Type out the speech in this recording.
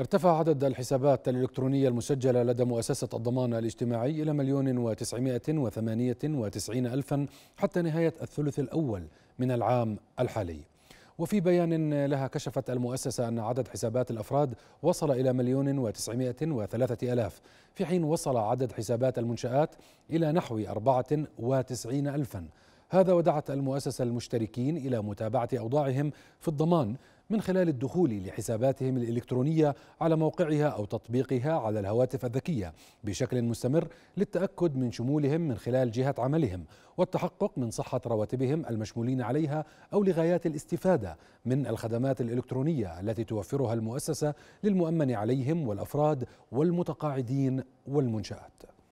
ارتفع عدد الحسابات الإلكترونية المسجلة لدى مؤسسة الضمان الاجتماعي إلى مليون وتسعمائة وثمانية وتسعين ألفا حتى نهاية الثلث الأول من العام الحالي وفي بيان لها كشفت المؤسسة أن عدد حسابات الأفراد وصل إلى مليون وتسعمائة وثلاثة ألاف في حين وصل عدد حسابات المنشآت إلى نحو أربعة وتسعين ألفا هذا ودعت المؤسسة المشتركين إلى متابعة أوضاعهم في الضمان من خلال الدخول لحساباتهم الإلكترونية على موقعها أو تطبيقها على الهواتف الذكية بشكل مستمر للتأكد من شمولهم من خلال جهة عملهم والتحقق من صحة رواتبهم المشمولين عليها أو لغايات الاستفادة من الخدمات الإلكترونية التي توفرها المؤسسة للمؤمن عليهم والأفراد والمتقاعدين والمنشآت